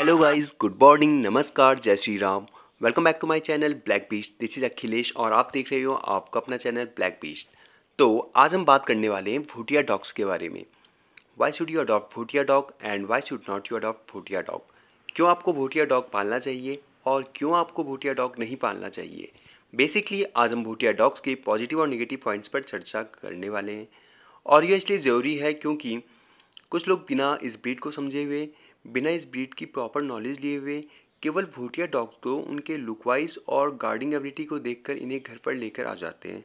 hello guys good morning नमस्कार जय Shri Ram welcome back to my channel black beach this is Akhilesh और आप देख रहे हो आपका अपना चैनल ब्लैक बीच तो आज हम बात करने वाले हैं भूटिया डॉग्स के बारे में why should you adopt Bhutia dog and why should not you adopt Bhutia dog क्यों आपको भूटिया डॉग पालना चाहिए और क्यों आपको भूटिया डॉग नहीं पालना चाहिए बेसिकली आज हम भूटिया डॉग्स के पॉजिटिव और निगेटिव पॉइंट्स पर चर्चा करने वाले हैं और यह इसलिए ज़रूरी है क्योंकि कुछ लोग बिना इस बीट को समझे हुए बिना इस ब्रीड की प्रॉपर नॉलेज लिए हुए केवल भूटिया डॉग तो उनके लुकवाइज और गार्डिंग एबिलिटी को देखकर इन्हें घर पर लेकर आ जाते हैं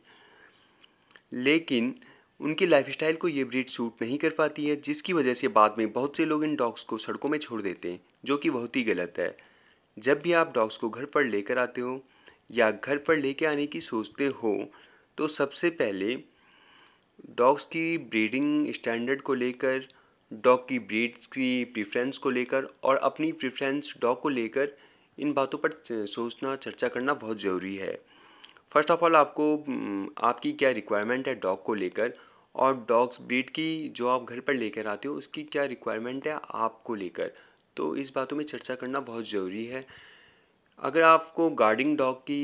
लेकिन उनकी लाइफस्टाइल को ये ब्रीड सूट नहीं कर पाती है जिसकी वजह से बाद में बहुत से लोग इन डॉग्स को सड़कों में छोड़ देते हैं जो कि बहुत ही गलत है जब भी आप डॉग्स को घर पर लेकर आते हो या घर पर लेके आने की सोचते हो तो सबसे पहले डॉग्स की ब्रीडिंग स्टैंडर्ड को लेकर डॉग की ब्रीड्स की प्रेफरेंस को लेकर और अपनी प्रेफरेंस डॉग को लेकर इन बातों पर सोचना चर्चा करना बहुत ज़रूरी है फर्स्ट ऑफ ऑल आपको आपकी क्या रिक्वायरमेंट है डॉग को लेकर और डॉग्स ब्रीड की जो आप घर पर लेकर आते हो उसकी क्या रिक्वायरमेंट है आपको लेकर तो इस बातों में चर्चा करना बहुत ज़रूरी है अगर आपको गार्डिंग डॉग की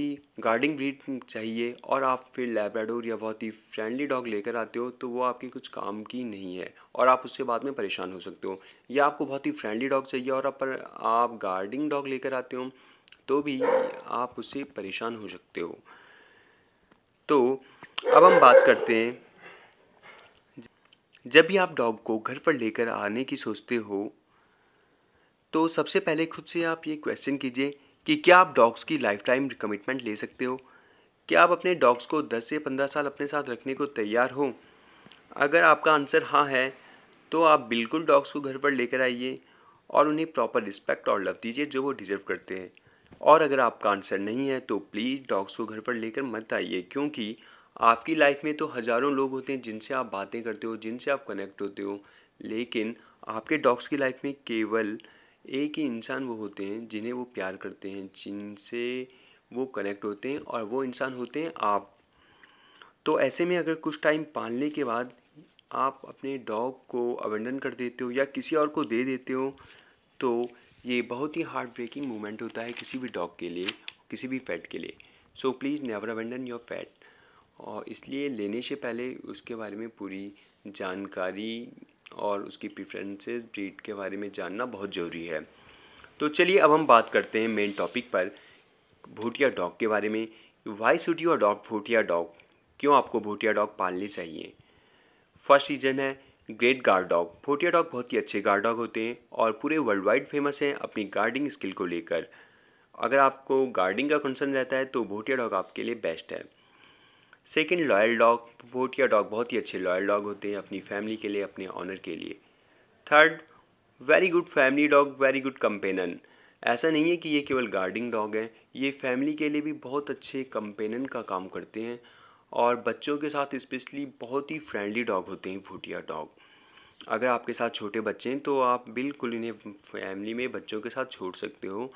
गार्डिंग ब्रीड चाहिए और आप फिर लेब्राडोर या बहुत ही फ्रेंडली डॉग लेकर आते हो तो वो आपके कुछ काम की नहीं है और आप उससे बाद में परेशान हो सकते हो या आपको बहुत ही फ्रेंडली डॉग चाहिए और आप आप गार्डिंग डॉग लेकर आते हो तो भी आप उससे परेशान हो सकते हो तो अब हम बात करते हैं जब भी आप डॉग को घर पर लेकर आने की सोचते हो तो सबसे पहले खुद से आप ये क्वेश्चन कीजिए कि क्या आप डॉग्स की लाइफ टाइम कमिटमेंट ले सकते हो क्या आप अपने डॉग्स को 10 से 15 साल अपने साथ रखने को तैयार हो अगर आपका आंसर हाँ है तो आप बिल्कुल डॉग्स को घर पर लेकर आइए और उन्हें प्रॉपर रिस्पेक्ट और लव दीजिए जो वो डिजर्व करते हैं और अगर आपका आंसर नहीं है तो प्लीज़ डॉग्स को घर पर लेकर मत आइए क्योंकि आपकी लाइफ में तो हज़ारों लोग होते हैं जिनसे आप बातें करते हो जिनसे आप कनेक्ट होते हो लेकिन आपके डॉग्स की लाइफ में केवल एक ही इंसान वो होते हैं जिन्हें वो प्यार करते हैं जिनसे वो कनेक्ट होते हैं और वो इंसान होते हैं आप तो ऐसे में अगर कुछ टाइम पालने के बाद आप अपने डॉग को अवेंडन कर देते हो या किसी और को दे देते हो तो ये बहुत ही हार्ट ब्रेकिंग मोमेंट होता है किसी भी डॉग के लिए किसी भी फैट के लिए so please never abandon your pet और इसलिए लेने से पहले उसके बारे में पूरी जानकारी और उसकी प्रिफ्रेंसेज ब्रीड के बारे में जानना बहुत ज़रूरी है तो चलिए अब हम बात करते हैं मेन टॉपिक पर भूटिया डॉग के बारे में why should you adopt Bhutia dog क्यों आपको भूटिया डॉग पालने चाहिए फर्स्ट रीज़न है great guard dog Bhutia dog बहुत ही अच्छे गार्ड डॉग होते हैं और पूरे वर्ल्ड वाइड फेमस हैं अपनी गार्डिंग स्किल को लेकर अगर आपको गार्डिंग का कंसर्न रहता है तो भूटिया डॉग आपके लिए बेस्ट है second loyal dog Bhotia dog बहुत ही अच्छे लॉयल डॉग होते हैं अपनी फैमिली के लिए अपने ऑनर के लिए third very good family dog very good companion ऐसा नहीं है कि ये केवल गार्डिंग डॉग हैं ये फैमिली के लिए भी बहुत अच्छे कंपेनन का काम करते हैं और बच्चों के साथ स्पेशली बहुत ही फ्रेंडली डॉग होते हैं भूटिया डॉग अगर आपके साथ छोटे बच्चे हैं तो आप बिल्कुल इन्हें फैमिली में बच्चों के साथ छोड़ सकते हो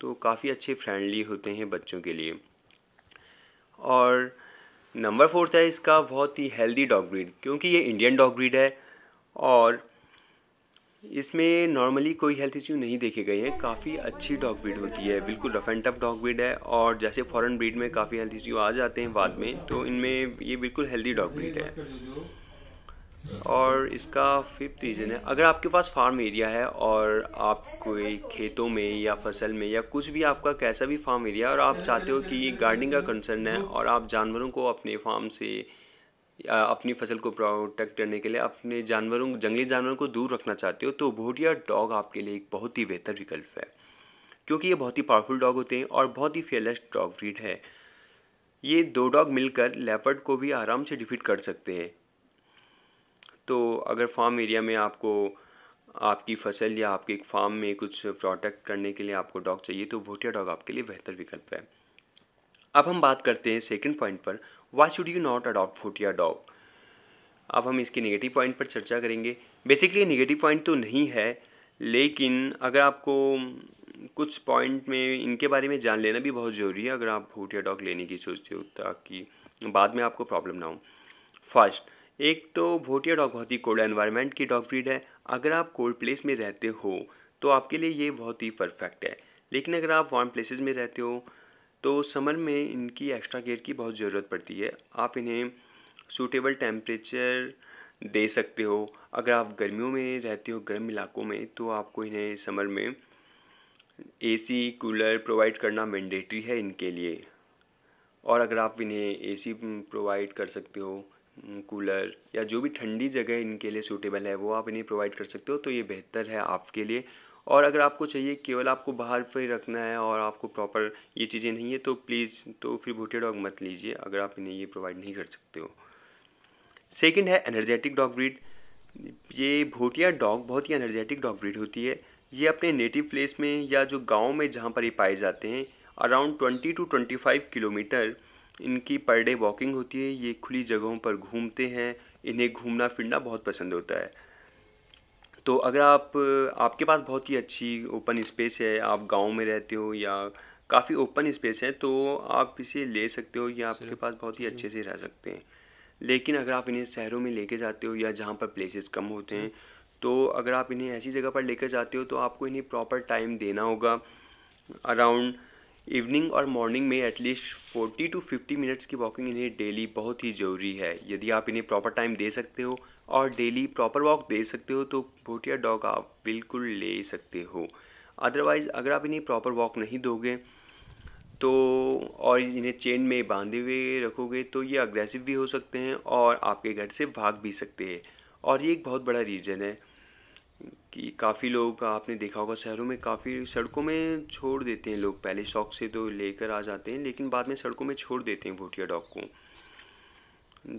तो काफ़ी अच्छे फ्रेंडली होते हैं बच्चों के लिए और नंबर फोर्थ है इसका बहुत ही हेल्दी डॉग ब्रीड क्योंकि ये इंडियन डॉग ब्रीड है और इसमें नॉर्मली कोई हेल्थ इश्यू नहीं देखे गए हैं काफ़ी अच्छी डॉग ब्रीड होती है बिल्कुल rough and tough dog breed है और जैसे फॉरेन ब्रीड में काफ़ी हेल्थ इश्यू आ जाते हैं बाद में तो इनमें ये बिल्कुल हेल्दी डॉग ब्रीड है और इसका फिफ्थ रीज़न है अगर आपके पास फार्म एरिया है और आप कोई खेतों में या फसल में या कुछ भी आपका कैसा भी फार्म एरिया और आप चाहते हो कि ये गार्डनिंग का कंसर्न है और आप जानवरों को अपने फार्म से अपनी फसल को प्रोटेक्ट करने के लिए अपने जानवरों जंगली जानवरों को दूर रखना चाहते हो तो भोटिया डॉग आपके लिए एक बहुत ही बेहतर विकल्प है क्योंकि ये बहुत ही पावरफुल डॉग होते हैं और बहुत ही फेयरलेस डॉग ब्रीड है ये दो डॉग मिलकर लेपर्ड को भी आराम से डिफीट कर सकते हैं तो अगर फार्म एरिया में आपको आपकी फसल या आपके फार्म में कुछ प्रोटेक्ट करने के लिए आपको डॉग चाहिए तो वोटिया डॉग आपके लिए बेहतर विकल्प है अब हम बात करते हैं सेकंड पॉइंट पर why should you not adopt Bhotia dog अब हम इसके नेगेटिव पॉइंट पर चर्चा करेंगे बेसिकली नेगेटिव पॉइंट तो नहीं है लेकिन अगर आपको कुछ पॉइंट में इनके बारे में जान लेना भी बहुत ज़रूरी है अगर आप भूटिया डॉग लेने की सोचते हो ताकि बाद में आपको प्रॉब्लम ना हो फर्स्ट एक तो भोटिया डॉग बहुत ही कोल्ड एनवायरनमेंट की डॉग ब्रीड है अगर आप कोल्ड प्लेस में रहते हो तो आपके लिए ये बहुत ही परफेक्ट है लेकिन अगर आप वार्म प्लेसेस में रहते हो तो समर में इनकी एक्स्ट्रा केयर की बहुत ज़रूरत पड़ती है आप इन्हें सूटेबल टेम्परेचर दे सकते हो अगर आप गर्मियों में रहते हो गर्म इलाकों में तो आपको इन्हें समर में एसी कूलर प्रोवाइड करना मैंडेटरी है इनके लिए और अगर आप इन्हें एसी प्रोवाइड कर सकते हो हम्म, कूलर या जो भी ठंडी जगह इनके लिए सूटेबल है वो आप इन्हें प्रोवाइड कर सकते हो तो ये बेहतर है आपके लिए और अगर आपको चाहिए केवल आपको बाहर ही रखना है और आपको प्रॉपर ये चीज़ें नहीं है तो प्लीज़ तो फिर भूटे डॉग मत लीजिए अगर आप इन्हें ये प्रोवाइड नहीं कर सकते हो सेकेंड है एनर्जेटिक डॉग ब्रीड ये भोटिया डॉग बहुत ही एनर्जेटिक डॉग ब्रीड होती है ये अपने नेटिव प्लेस में या जो गांव में जहाँ पर ये पाए जाते हैं around twenty to twenty five kilometer इनकी पर डे वॉकिंग होती है ये खुली जगहों पर घूमते हैं इन्हें घूमना फिरना बहुत पसंद होता है तो अगर आप आपके पास बहुत ही अच्छी ओपन स्पेस है आप गांव में रहते हो या काफ़ी ओपन स्पेस है तो आप इसे ले सकते हो या आपके पास बहुत ही अच्छे से रह सकते हैं लेकिन अगर आप इन्हें शहरों में लेके जाते हो या जहाँ पर प्लेसेस कम होते हैं तो अगर आप इन्हें ऐसी जगह पर लेकर जाते हो तो आपको इन्हें प्रॉपर टाइम देना होगा अराउंड इवनिंग और मॉर्निंग में एटलीस्ट 40 टू 50 मिनट्स की वॉकिंग इन्हें डेली बहुत ही ज़रूरी है यदि आप इन्हें प्रॉपर टाइम दे सकते हो और डेली प्रॉपर वॉक दे सकते हो तो भोटिया डॉग आप बिल्कुल ले सकते हो अदरवाइज़ अगर आप इन्हें प्रॉपर वॉक नहीं दोगे तो और इन्हें चेन में बांधे हुए रखोगे तो ये अग्रेसिव भी हो सकते हैं और आपके घर से भाग भी सकते हैं और ये एक बहुत बड़ा रीज़न है कि काफ़ी लोग आपने देखा होगा शहरों में काफ़ी सड़कों में छोड़ देते हैं लोग पहले शौक से तो लेकर आ जाते हैं लेकिन बाद में सड़कों में छोड़ देते हैं भूटिया डॉग को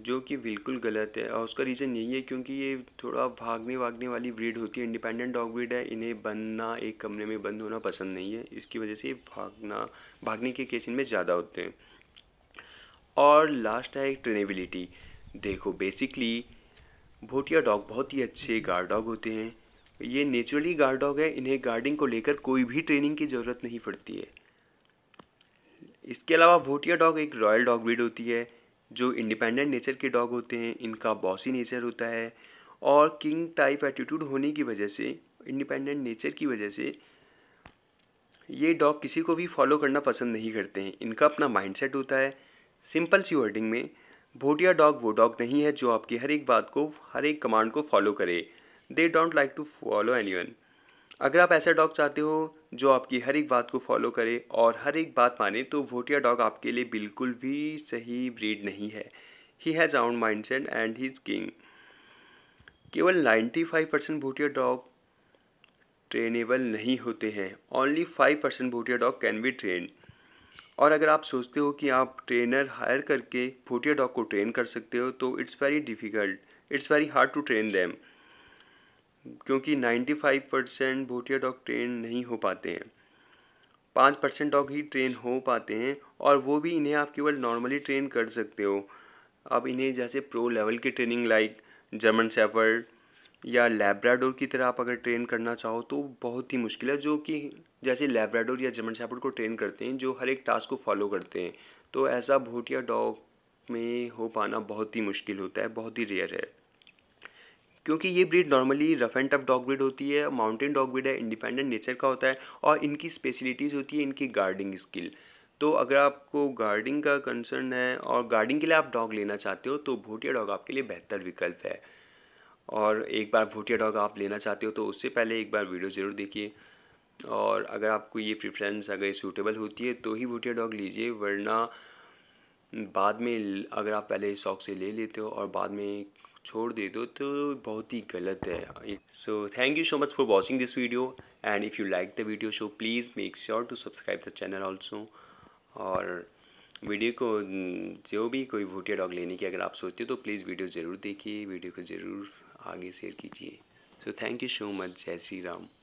जो कि बिल्कुल गलत है और उसका रीज़न यही है क्योंकि ये थोड़ा भागने वागने वाली ब्रीड होती है इंडिपेंडेंट डॉग ब्रीड है इन्हें बनना एक कमरे में बंद होना पसंद नहीं है इसकी वजह से भागना भागने के केस इनमें ज़्यादा होते हैं और लास्ट है एक ट्रेनेबिलिटी देखो बेसिकली भोटिया डॉग बहुत ही अच्छे गार्ड डॉग होते हैं ये नेचुरली गार्ड डॉग है इन्हें गार्डिंग को लेकर कोई भी ट्रेनिंग की ज़रूरत नहीं पड़ती है इसके अलावा भोटिया डॉग एक रॉयल डॉग ब्रीड होती है जो इंडिपेंडेंट नेचर के डॉग होते हैं इनका बॉसी नेचर होता है और किंग टाइप एटीट्यूड होने की वजह से इंडिपेंडेंट नेचर की वजह से ये डॉग किसी को भी फॉलो करना पसंद नहीं करते हैं इनका अपना माइंडसेट होता है सिंपल सी वर्डिंग में भोटिया डॉग वो डॉग नहीं है जो आपकी हर एक बात को हर एक कमांड को फॉलो करे they don't like to follow anyone अगर आप ऐसा डॉग चाहते हो जो आपकी हर एक बात को फॉलो करे और हर एक बात माने तो भोटिया डॉग आपके लिए बिल्कुल भी सही ब्रीड नहीं है he has own mindset and he is king केवल 95 परसेंट भोटिया डॉग ट्रेनेबल नहीं होते हैं only 5 percent Bhotia dog can be train और अगर आप सोचते हो कि आप ट्रेनर हायर करके भोटिया डॉग को ट्रेन कर सकते हो तो it's very difficult it's very hard to train them क्योंकि 95 परसेंट भूटिया डॉग ट्रेन नहीं हो पाते हैं पाँच परसेंट डॉग ही ट्रेन हो पाते हैं और वो भी इन्हें आप केवल नॉर्मली ट्रेन कर सकते हो आप इन्हें जैसे प्रो लेवल की ट्रेनिंग लाइक जर्मन सेफर या लेब्राडोर की तरह आप अगर ट्रेन करना चाहो तो बहुत ही मुश्किल है जो कि जैसे लेब्राडोर या जर्मन सेफर को ट्रेन करते हैं जो हर एक टास्क को फॉलो करते हैं तो ऐसा भूटिया डॉग में हो पाना बहुत ही मुश्किल होता है बहुत ही रेयर है क्योंकि ये breed normally rough and tough dog breed होती है माउंटेन डॉग ब्रीड है इंडिपेंडेंट नेचर का होता है और इनकी स्पेशलिटीज़ होती है इनकी गार्डिंग स्किल तो अगर आपको गार्डिंग का कंसर्न है और गार्डिंग के लिए आप डॉग लेना चाहते हो तो भोटिया डॉग आपके लिए बेहतर विकल्प है और एक बार भोटिया डॉग आप लेना चाहते हो तो उससे पहले एक बार वीडियो ज़रूर देखिए और अगर आपको ये प्रिफ्रेंस अगर सूटेबल होती है तो ही भोटिया डॉग लीजिए वरना बाद में अगर आप पहले शौक से ले लेते हो और बाद में छोड़ दे दो तो बहुत ही गलत है so thank you so much for watching this video and if you like the video so please make sure to subscribe the channel also और वीडियो को जो भी कोई भूटिया डॉग लेने की अगर आप सोचते हो तो प्लीज़ वीडियो ज़रूर देखिए वीडियो को ज़रूर आगे शेयर कीजिए so thank you so much जय श्री राम